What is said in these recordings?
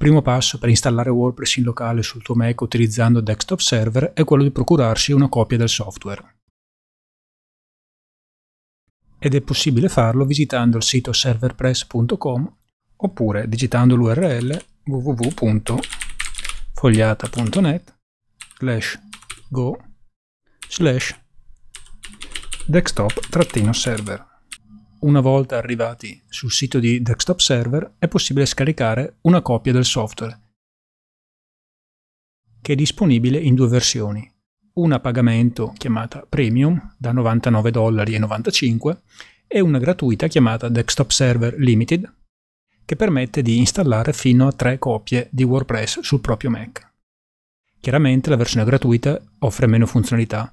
il primo passo per installare WordPress in locale sul tuo Mac utilizzando desktop server è quello di procurarsi una copia del software. Ed è possibile farlo visitando il sito serverpress.com oppure digitando l'URL www.fogliata.net slash go slash desktop-server una volta arrivati sul sito di Desktop Server è possibile scaricare una copia del software, che è disponibile in due versioni, una a pagamento chiamata Premium da 99,95$ e una gratuita chiamata Desktop Server Limited, che permette di installare fino a tre copie di WordPress sul proprio Mac. Chiaramente la versione gratuita offre meno funzionalità,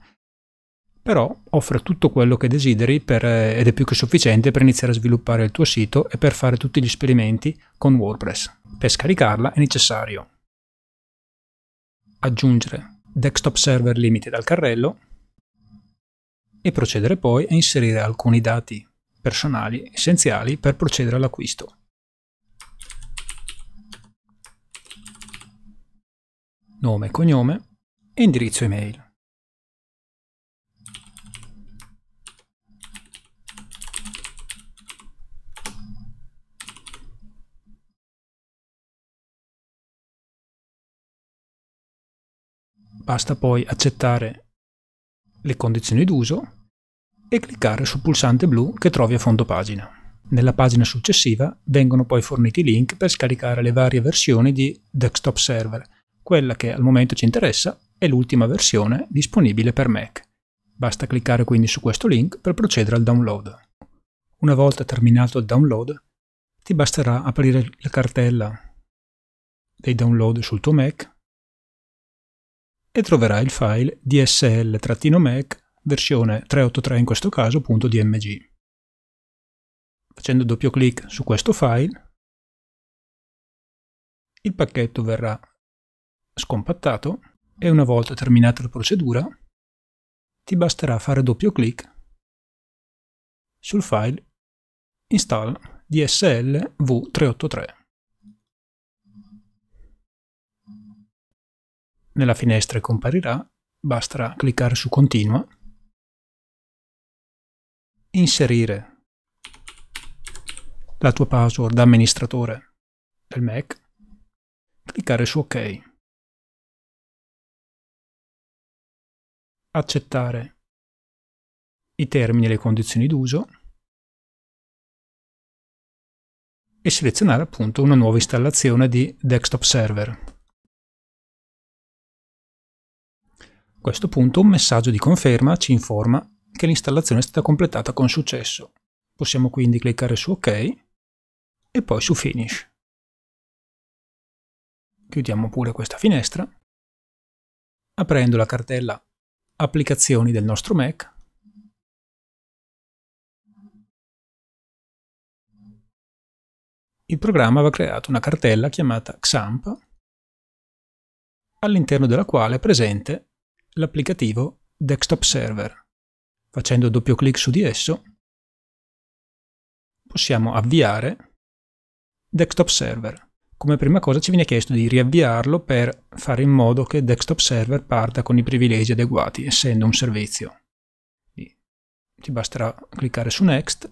però offre tutto quello che desideri per, eh, ed è più che sufficiente per iniziare a sviluppare il tuo sito e per fare tutti gli esperimenti con WordPress. Per scaricarla è necessario aggiungere Desktop Server Limited al carrello e procedere poi a inserire alcuni dati personali essenziali per procedere all'acquisto. Nome e cognome e indirizzo email. Basta poi accettare le condizioni d'uso e cliccare sul pulsante blu che trovi a fondo pagina. Nella pagina successiva vengono poi forniti i link per scaricare le varie versioni di Desktop Server. Quella che al momento ci interessa è l'ultima versione disponibile per Mac. Basta cliccare quindi su questo link per procedere al download. Una volta terminato il download, ti basterà aprire la cartella dei download sul tuo Mac e troverà il file dsl-mac versione 383 in questo caso, .dmg. Facendo doppio clic su questo file, il pacchetto verrà scompattato e una volta terminata la procedura ti basterà fare doppio clic sul file install dsl v383. nella finestra comparirà, basta cliccare su continua, inserire la tua password da amministratore del Mac, cliccare su ok. accettare i termini e le condizioni d'uso e selezionare appunto una nuova installazione di desktop server. questo punto un messaggio di conferma ci informa che l'installazione è stata completata con successo. Possiamo quindi cliccare su OK e poi su Finish. Chiudiamo pure questa finestra. Aprendo la cartella Applicazioni del nostro Mac, il programma aveva creato una cartella chiamata XAMPP all'interno della quale è presente l'applicativo Desktop Server. Facendo doppio clic su di esso possiamo avviare Desktop Server. Come prima cosa ci viene chiesto di riavviarlo per fare in modo che Desktop Server parta con i privilegi adeguati, essendo un servizio. Quindi, ti basterà cliccare su Next,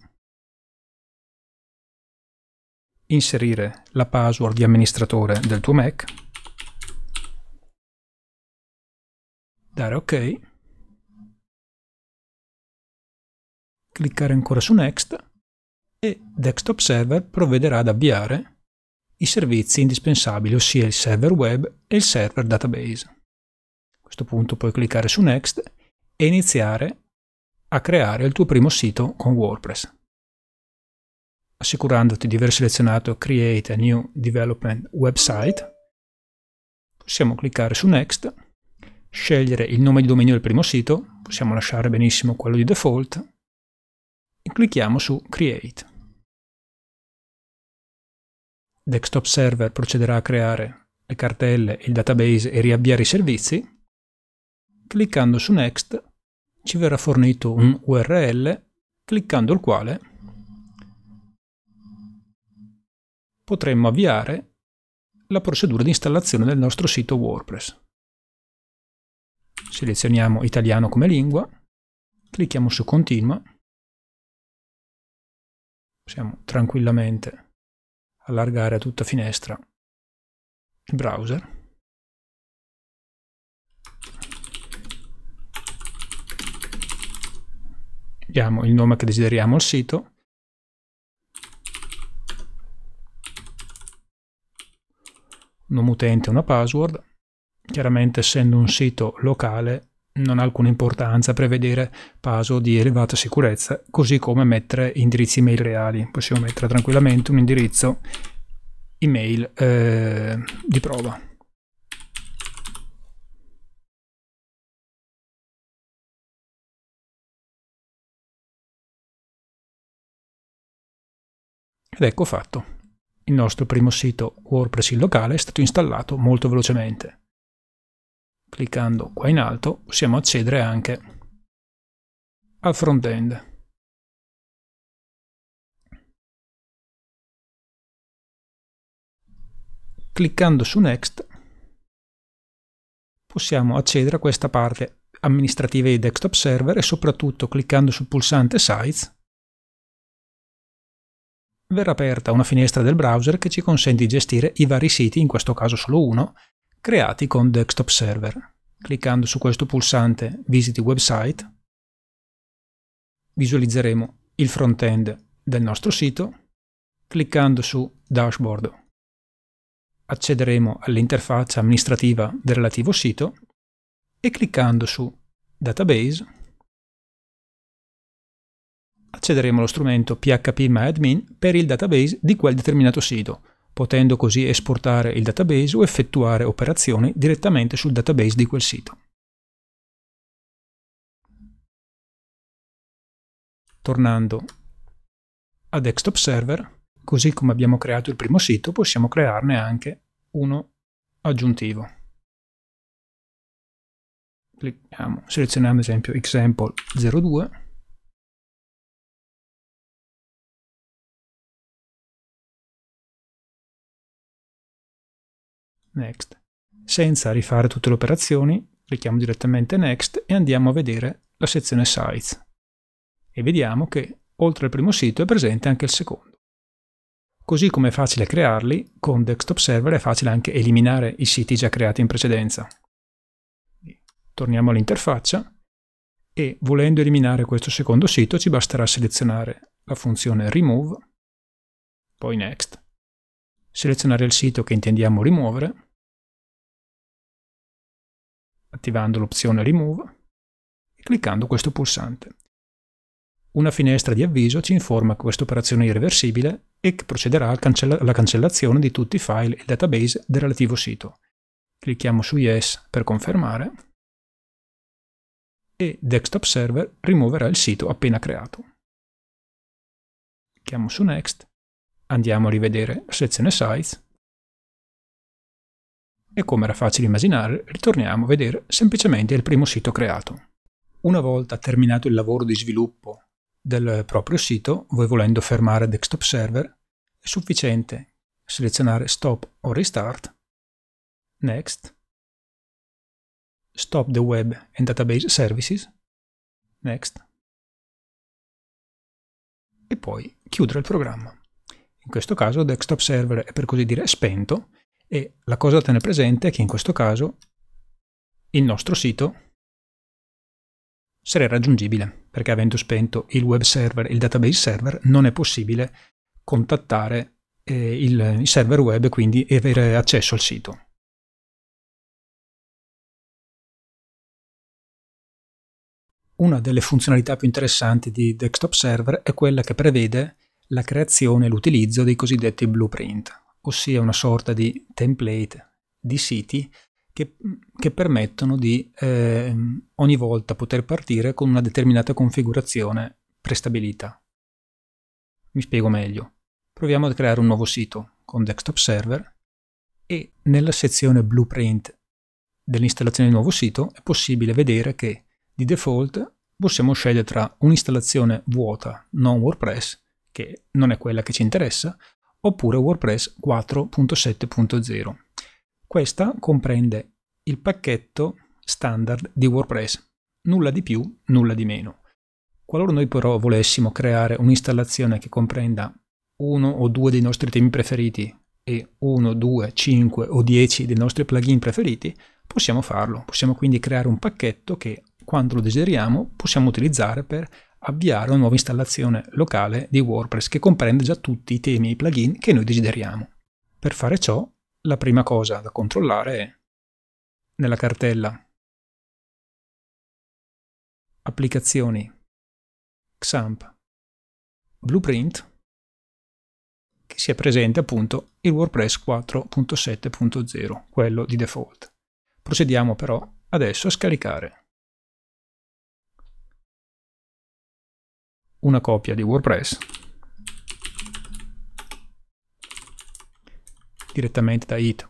inserire la password di amministratore del tuo Mac dare ok, cliccare ancora su Next e Desktop Server provvederà ad avviare i servizi indispensabili, ossia il server web e il server database. A questo punto puoi cliccare su Next e iniziare a creare il tuo primo sito con WordPress. Assicurandoti di aver selezionato Create a New Development Website, possiamo cliccare su Next scegliere il nome di dominio del primo sito, possiamo lasciare benissimo quello di default, e clicchiamo su Create. Desktop Server procederà a creare le cartelle, il database e riavviare i servizi. Cliccando su Next ci verrà fornito un URL, cliccando il quale potremmo avviare la procedura di installazione del nostro sito WordPress selezioniamo italiano come lingua, clicchiamo su continua, possiamo tranquillamente allargare a tutta finestra il browser. Diamo il nome che desideriamo al sito. Un nome utente e una password. Chiaramente essendo un sito locale non ha alcuna importanza prevedere PASO di elevata sicurezza, così come mettere indirizzi email reali. Possiamo mettere tranquillamente un indirizzo email eh, di prova. Ed ecco fatto. Il nostro primo sito WordPress in locale è stato installato molto velocemente. Cliccando qua in alto possiamo accedere anche al front-end. Cliccando su Next possiamo accedere a questa parte amministrativa di desktop server e soprattutto cliccando sul pulsante Sites verrà aperta una finestra del browser che ci consente di gestire i vari siti, in questo caso solo uno, creati con desktop server. Cliccando su questo pulsante Visiti website visualizzeremo il front-end del nostro sito. Cliccando su Dashboard accederemo all'interfaccia amministrativa del relativo sito e cliccando su Database accederemo allo strumento phpMyAdmin per il database di quel determinato sito, potendo così esportare il database o effettuare operazioni direttamente sul database di quel sito. Tornando a desktop server, così come abbiamo creato il primo sito, possiamo crearne anche uno aggiuntivo. Clicchiamo, selezioniamo ad esempio example 02 Next. Senza rifare tutte le operazioni, clicchiamo direttamente Next e andiamo a vedere la sezione Sites. E vediamo che, oltre al primo sito, è presente anche il secondo. Così come è facile crearli, con Desktop Server è facile anche eliminare i siti già creati in precedenza. Torniamo all'interfaccia e volendo eliminare questo secondo sito ci basterà selezionare la funzione Remove, poi Next selezionare il sito che intendiamo rimuovere, attivando l'opzione Remove e cliccando questo pulsante. Una finestra di avviso ci informa che questa operazione è irreversibile e che procederà alla cancellazione di tutti i file e database del relativo sito. Clicchiamo su Yes per confermare e Desktop Server rimuoverà il sito appena creato. Clicchiamo su Next Andiamo a rivedere la sezione Size e come era facile immaginare ritorniamo a vedere semplicemente il primo sito creato. Una volta terminato il lavoro di sviluppo del proprio sito, voi volendo fermare desktop server, è sufficiente selezionare Stop o Restart, Next, Stop the Web and Database Services, Next, e poi chiudere il programma. In questo caso desktop server è per così dire spento e la cosa da tenere presente è che in questo caso il nostro sito sarà raggiungibile perché avendo spento il web server il database server non è possibile contattare eh, il, il server web e quindi avere accesso al sito. Una delle funzionalità più interessanti di Desktop Server è quella che prevede la creazione e l'utilizzo dei cosiddetti blueprint, ossia una sorta di template di siti che, che permettono di eh, ogni volta poter partire con una determinata configurazione prestabilita. Mi spiego meglio. Proviamo a creare un nuovo sito con desktop server e nella sezione blueprint dell'installazione del nuovo sito è possibile vedere che di default possiamo scegliere tra un'installazione vuota non WordPress che non è quella che ci interessa, oppure WordPress 4.7.0. Questa comprende il pacchetto standard di WordPress, nulla di più, nulla di meno. Qualora noi però volessimo creare un'installazione che comprenda uno o due dei nostri temi preferiti e 1, 2, 5 o 10 dei nostri plugin preferiti, possiamo farlo. Possiamo quindi creare un pacchetto che, quando lo desideriamo, possiamo utilizzare per avviare una nuova installazione locale di WordPress che comprende già tutti i temi e i plugin che noi desideriamo. Per fare ciò, la prima cosa da controllare è nella cartella Applicazioni XAMPP Blueprint che sia presente appunto il WordPress 4.7.0, quello di default. Procediamo però adesso a scaricare una copia di WordPress direttamente da it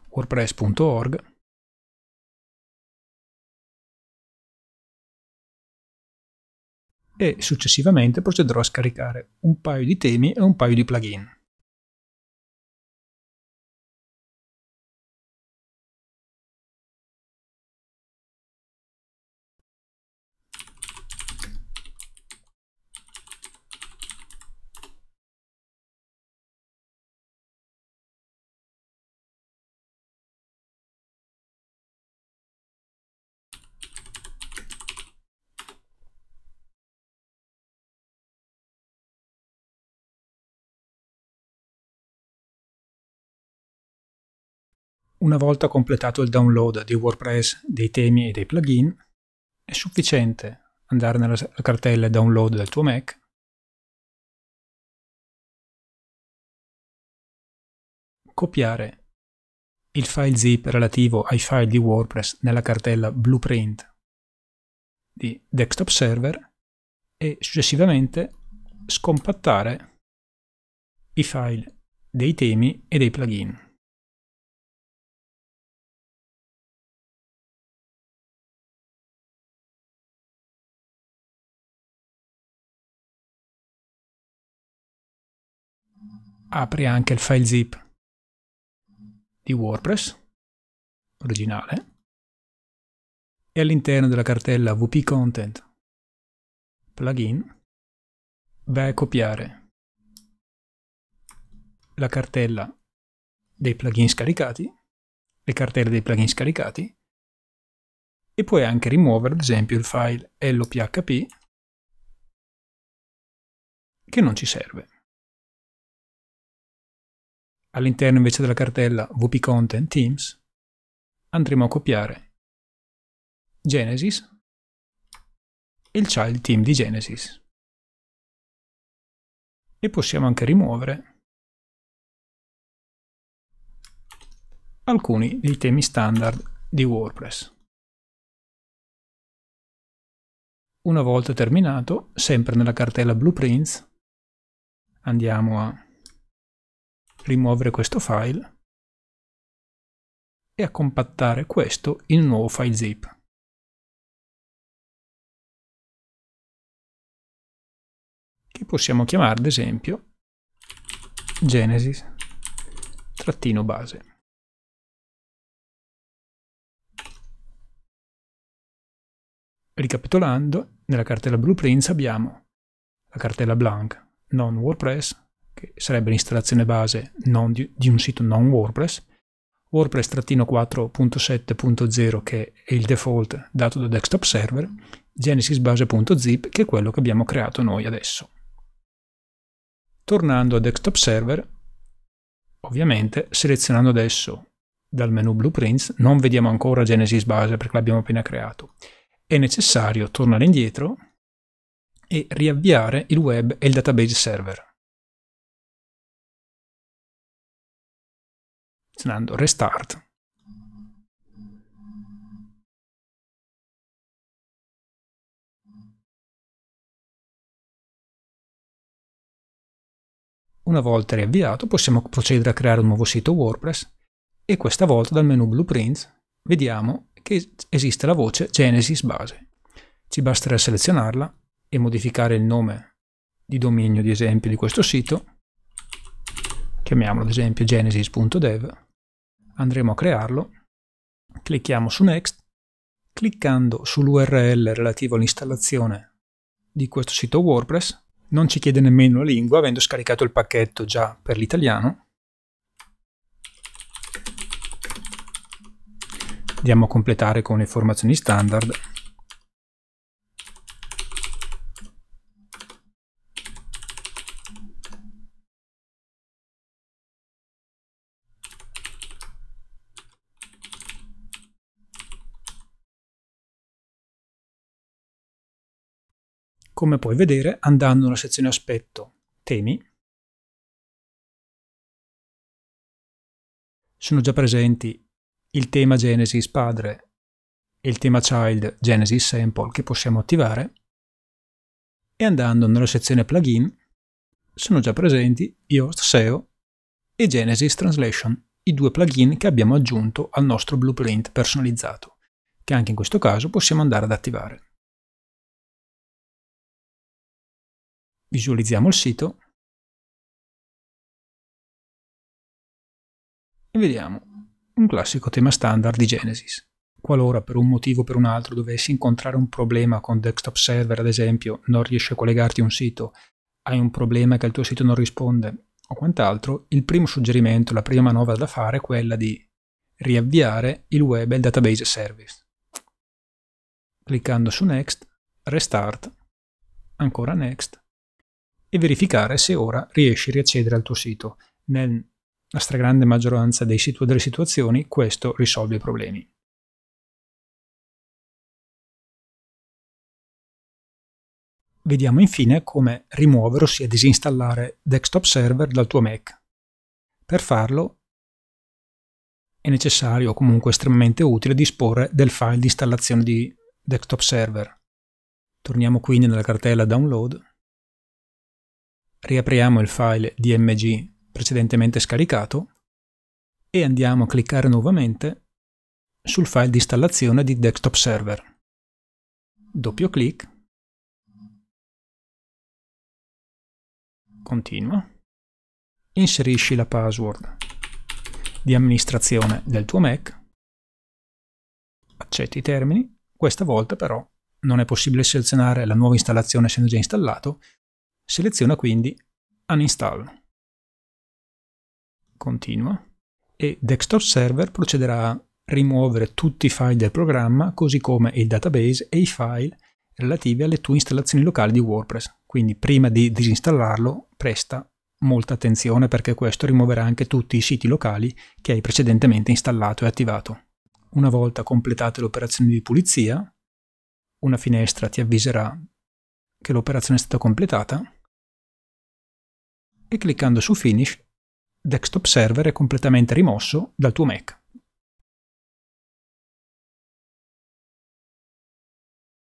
e successivamente procederò a scaricare un paio di temi e un paio di plugin. Una volta completato il download di WordPress dei temi e dei plugin, è sufficiente andare nella cartella download del tuo Mac copiare il file zip relativo ai file di WordPress nella cartella blueprint di desktop server e successivamente scompattare i file dei temi e dei plugin. apri anche il file zip di WordPress originale e all'interno della cartella wp-content plugin vai a copiare la cartella dei plugin scaricati, le cartelle dei plugin scaricati e puoi anche rimuovere ad esempio il file lophp che non ci serve. All'interno invece della cartella wp-content teams andremo a copiare Genesis e il child team di Genesis. E possiamo anche rimuovere alcuni dei temi standard di WordPress. Una volta terminato, sempre nella cartella Blueprints, andiamo a rimuovere questo file e a compattare questo in un nuovo file zip. Che possiamo chiamare ad esempio genesis-base. Ricapitolando, nella cartella blueprints abbiamo la cartella blank non WordPress che sarebbe l'installazione base di, di un sito non WordPress, WordPress-4.7.0 che è il default dato da desktop server, genesisbase.zip che è quello che abbiamo creato noi adesso. Tornando a desktop server, ovviamente selezionando adesso dal menu blueprints, non vediamo ancora Genesis base perché l'abbiamo appena creato, è necessario tornare indietro e riavviare il web e il database server. selezionando Restart. Una volta riavviato possiamo procedere a creare un nuovo sito WordPress e questa volta dal menu Blueprints vediamo che esiste la voce Genesis Base. Ci basterà selezionarla e modificare il nome di dominio di esempio di questo sito, chiamiamolo ad esempio genesis.dev andremo a crearlo, clicchiamo su Next, cliccando sull'URL relativo all'installazione di questo sito WordPress, non ci chiede nemmeno la lingua, avendo scaricato il pacchetto già per l'italiano. Andiamo a completare con le informazioni standard come puoi vedere andando nella sezione aspetto temi sono già presenti il tema Genesis padre e il tema child Genesis sample che possiamo attivare e andando nella sezione plugin sono già presenti Yoast SEO e Genesis Translation, i due plugin che abbiamo aggiunto al nostro blueprint personalizzato, che anche in questo caso possiamo andare ad attivare. Visualizziamo il sito e vediamo un classico tema standard di Genesis. Qualora per un motivo o per un altro dovessi incontrare un problema con desktop server, ad esempio, non riesci a collegarti a un sito, hai un problema che il tuo sito non risponde o quant'altro, il primo suggerimento, la prima manovra da fare è quella di riavviare il web e il database service. Cliccando su Next, Restart, ancora Next, e verificare se ora riesci a riaccedere al tuo sito. Nella stragrande maggioranza situ- delle situazioni questo risolve i problemi. Vediamo infine come rimuovere, ossia disinstallare Desktop Server dal tuo Mac. Per farlo è necessario o comunque estremamente utile disporre del file di installazione di Desktop Server. Torniamo quindi nella cartella Download riapriamo il file dmg precedentemente scaricato e andiamo a cliccare nuovamente sul file di installazione di desktop server. Doppio clic, continua, inserisci la password di amministrazione del tuo Mac, accetti i termini, questa volta però non è possibile selezionare la nuova installazione essendo già installato, Seleziona quindi Uninstall. Continua e Desktop Server procederà a rimuovere tutti i file del programma così come il database e i file relativi alle tue installazioni locali di WordPress. Quindi prima di disinstallarlo presta molta attenzione perché questo rimuoverà anche tutti i siti locali che hai precedentemente installato e attivato. Una volta completate l'operazione di pulizia, una finestra ti avviserà che l'operazione è stata completata e cliccando su Finish, Desktop Server è completamente rimosso dal tuo Mac.